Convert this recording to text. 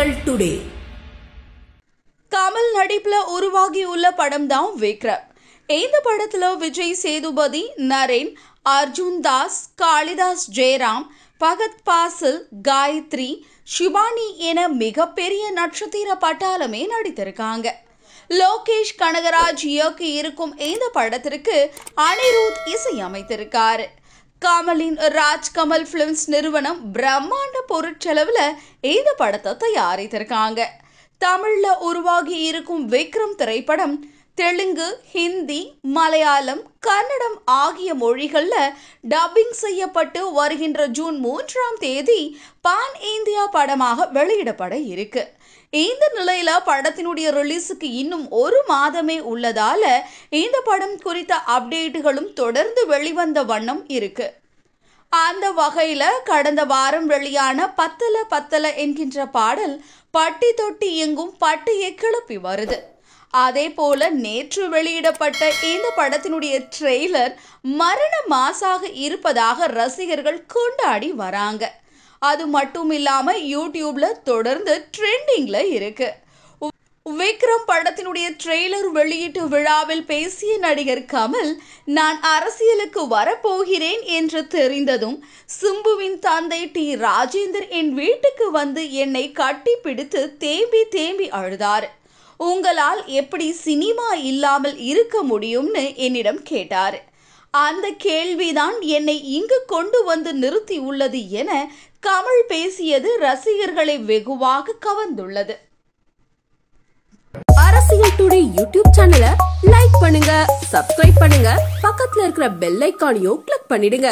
திங்கள் டுடே கமல் நடிப்புல உருவாகியுள்ள படம் தான் விக்ரம் இந்த படத்துல விஜய் சேதுபதி நரேன் அர்ஜுன் தாஸ் காளிதாஸ் ஜெயராம் பகத் பாசில் காயத்ரி ஷிவானி என மிகப்பெரிய நட்சத்திர பட்டாளமே நடித்திருக்காங்க லோகேஷ் கனகராஜ் இயக்கி இருக்கும் இந்த படத்திற்கு அனிருத் இசையமைத்திருக்காரு கமலின் ராஜ்கமல் ஃபிலிம்ஸ் நிறுவனம் பிரம்மாண்ட பொருட்செலவில் இந்த படத்தை தயாரித்திருக்காங்க தமிழில் உருவாகி இருக்கும் விக்ரம் திரைப்படம் தெலுங்கு ஹிந்தி மலையாளம் கன்னடம் ஆகிய மொழிகளில் டப்பிங் செய்யப்பட்டு வருகின்ற ஜூன் மூன்றாம் தேதி பான் இந்தியா படமாக வெளியிடப்பட இருக்கு இந்த நிலையில படத்தினுடைய ரிலீஸுக்கு இன்னும் ஒரு மாதமே உள்ளதால இந்த படம் குறித்த அப்டேட்டுகளும் தொடர்ந்து வெளிவந்த வண்ணம் இருக்கு அந்த வகையில கடந்த வாரம் வெளியான பத்தல பத்தல என்கின்ற பாடல் பட்டி தொட்டி எங்கும் பட்டியை கிளப்பி வருது அதே போல நேற்று வெளியிடப்பட்ட இந்த படத்தினுடைய ட்ரெய்லர் மரண மாசாக இருப்பதாக ரசிகர்கள் கொண்டாடி வராங்க அது மட்டும் இல்லாம யூடியூப்ல தொடர்ந்து ட்ரெண்டிங்ல இருக்கு விக்ரம் படத்தினுடைய ட்ரெய்லர் வெளியீட்டு விழாவில் பேசிய நடிகர் கமல் நான் அரசியலுக்கு வரப்போகிறேன் என்று தெரிந்ததும் சிம்புவின் தந்தை டி ராஜேந்தர் என் வீட்டுக்கு வந்து என்னை கட்டி பிடித்து தேம்பி தேம்பி அழுதார் உங்களால் எப்படி சினிமா இல்லாமல் இருக்க முடியும்னு என்னிடம் கேட்டார் அந்த கேள்விதான் என்னை இங்கு கொண்டு வந்து நிறுத்தி உள்ளது என கமல் பேசியது ரசிகர்களை வெகுவாக கவர்ந்துள்ளது அரசியல் டுடே யூடியூப் சேனலை லைக் பண்ணுங்க சப்ஸ்கிரைப் பண்ணுங்க பக்கத்துல இருக்கிற பெல் ஐக்கானையும் கிளிக் பண்ணிடுங்க